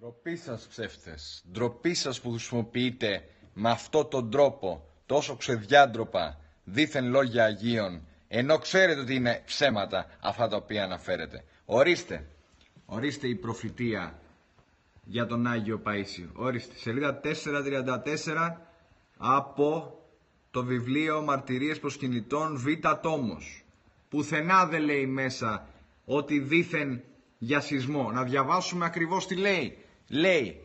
Ντροπή σας ψεύτες, ντροπή σας που χρησιμοποιείτε με αυτόν τον τρόπο τόσο ξεδιάντροπα δίθεν λόγια Αγίων, ενώ ξέρετε ότι είναι ψέματα αυτά τα οποία αναφέρετε. Ορίστε, ορίστε η προφητεία για τον Άγιο Παΐσιο. Ορίστε, σελίδα 434 από το βιβλίο Μαρτυρίες Προσκυνητών Β' Τόμος. Πουθενά δεν λέει μέσα ότι δήθεν για σεισμό. Να διαβάσουμε ακριβώς τι λέει. Λέει,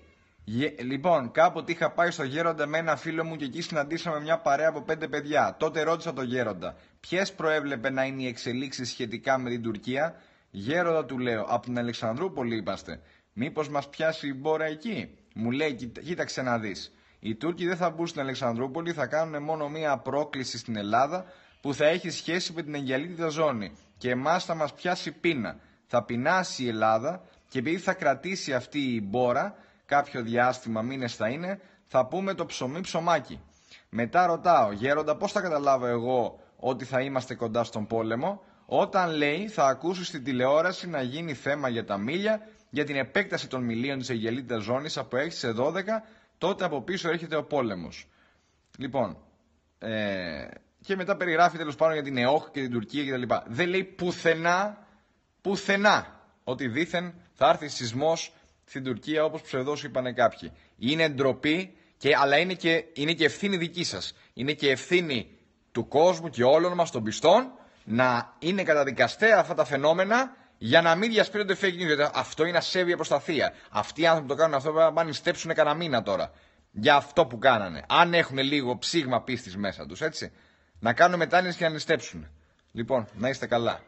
λοιπόν, κάποτε είχα πάει στο Γέροντα με ένα φίλο μου και εκεί συναντήσαμε μια παρέα από πέντε παιδιά. Τότε ρώτησα τον Γέροντα, ποιες προέβλεπε να είναι οι εξελίξεις σχετικά με την Τουρκία. Γέροντα του λέω, από την Αλεξανδρούπολη είπαστε. Μήπως μας πιάσει η μπόρα εκεί. Μου λέει, κοίταξε να δεις. Οι Τούρκοι δεν θα μπουν στην Αλεξανδρούπολη, θα κάνουν μόνο μία πρόκληση στην Ελλάδα που θα έχει σχέση με την εγγυαλίτιδα ζώνη. Και εμάς θα μας πιάσει πείνα. Θα πεινάσει η Ελλάδα, και επειδή θα κρατήσει αυτή η μπόρα κάποιο διάστημα, μήνες θα είναι, θα πούμε το ψωμί ψωμάκι. Μετά ρωτάω, γέροντα πώς θα καταλάβω εγώ ότι θα είμαστε κοντά στον πόλεμο, όταν λέει θα ακούσει στην τηλεόραση να γίνει θέμα για τα μίλια, για την επέκταση των μιλίων της Αιγελίτας ζώνης από 6 σε 12, τότε από πίσω έρχεται ο πόλεμος. Λοιπόν, ε, και μετά περιγράφει τέλος πάνω για την ΕΟΧ και την Τουρκία κτλ. Δεν λέει πουθενά, πουθενά ότι δήθεν θα έρθει σεισμός στην Τουρκία όπως ψευδό είπανε κάποιοι. Είναι ντροπή, και, αλλά είναι και, είναι και ευθύνη δική σας. Είναι και ευθύνη του κόσμου και όλων μας των πιστών να είναι καταδικαστέα αυτά τα φαινόμενα για να μην διασπείρονται fake news. αυτό είναι ασέβεια θεία. Αυτοί οι άνθρωποι που το κάνουν αυτό πρέπει να πάνε κανένα μήνα τώρα. Για αυτό που κάνανε. Αν έχουν λίγο ψήγμα πίστης μέσα τους, έτσι. Να κάνουν μετάνοιες και να νηστέψουν. Λοιπόν, να είστε καλά.